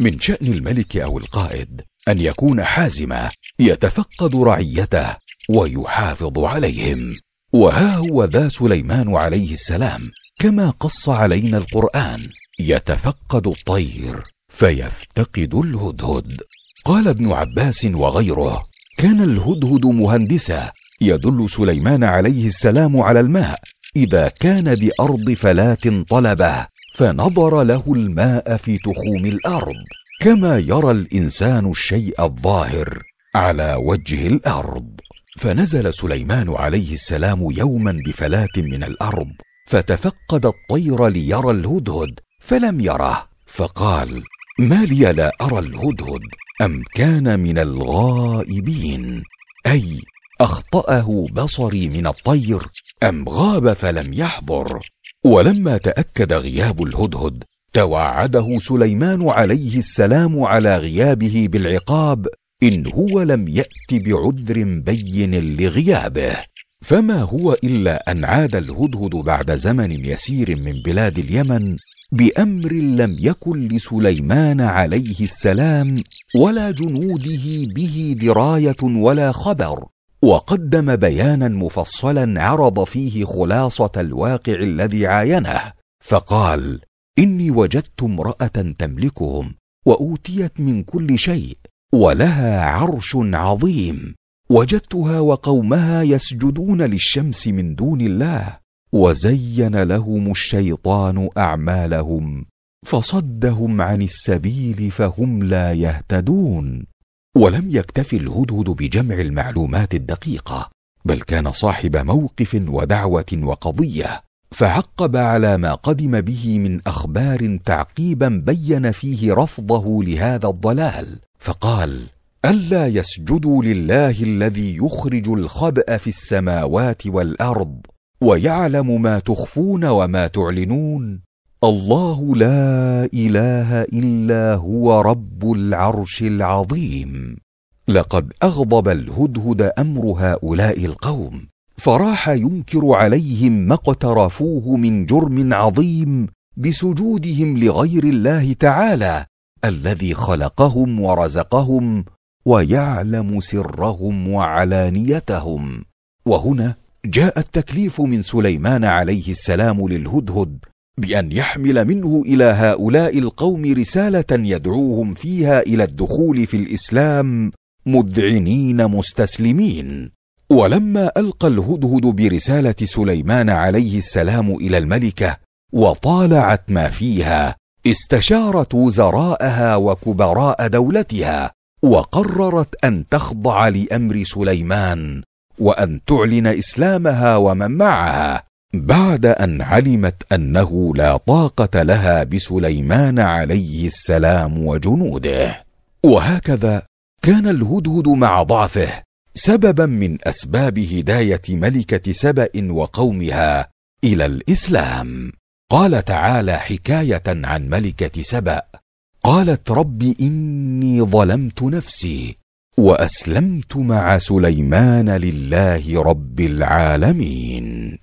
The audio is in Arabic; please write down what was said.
من شأن الملك أو القائد أن يكون حازما يتفقد رعيته ويحافظ عليهم وها هو ذا سليمان عليه السلام كما قص علينا القرآن يتفقد الطير فيفتقد الهدهد قال ابن عباس وغيره كان الهدهد مهندسا يدل سليمان عليه السلام على الماء اذا كان بارض فلات طلبه فنظر له الماء في تخوم الارض كما يرى الانسان الشيء الظاهر على وجه الارض فنزل سليمان عليه السلام يوما بفلاه من الارض فتفقد الطير ليرى الهدهد فلم يره فقال ما لي لا ارى الهدهد ام كان من الغائبين اي اخطاه بصري من الطير ام غاب فلم يحضر ولما تاكد غياب الهدهد توعده سليمان عليه السلام على غيابه بالعقاب ان هو لم يات بعذر بين لغيابه فما هو الا ان عاد الهدهد بعد زمن يسير من بلاد اليمن بامر لم يكن لسليمان عليه السلام ولا جنوده به درايه ولا خبر وقدم بيانا مفصلا عرض فيه خلاصه الواقع الذي عاينه فقال اني وجدت امراه تملكهم واوتيت من كل شيء ولها عرش عظيم وجدتها وقومها يسجدون للشمس من دون الله وزين لهم الشيطان اعمالهم فصدهم عن السبيل فهم لا يهتدون ولم يكتف الهدهد بجمع المعلومات الدقيقه بل كان صاحب موقف ودعوه وقضيه فعقب على ما قدم به من اخبار تعقيبا بين فيه رفضه لهذا الضلال فقال الا يسجدوا لله الذي يخرج الخبا في السماوات والارض ويعلم ما تخفون وما تعلنون الله لا اله الا هو رب العرش العظيم لقد اغضب الهدهد امر هؤلاء القوم فراح ينكر عليهم ما اقترفوه من جرم عظيم بسجودهم لغير الله تعالى الذي خلقهم ورزقهم ويعلم سرهم وعلانيتهم وهنا جاء التكليف من سليمان عليه السلام للهدهد بان يحمل منه الى هؤلاء القوم رساله يدعوهم فيها الى الدخول في الاسلام مذعنين مستسلمين ولما القى الهدهد برساله سليمان عليه السلام الى الملكه وطالعت ما فيها استشارت وزراءها وكبراء دولتها وقررت ان تخضع لامر سليمان وان تعلن اسلامها ومن معها بعد ان علمت انه لا طاقه لها بسليمان عليه السلام وجنوده وهكذا كان الهدهد مع ضعفه سببا من اسباب هدايه ملكه سبا وقومها الى الاسلام قال تعالى حكايه عن ملكه سبا قالت رب اني ظلمت نفسي واسلمت مع سليمان لله رب العالمين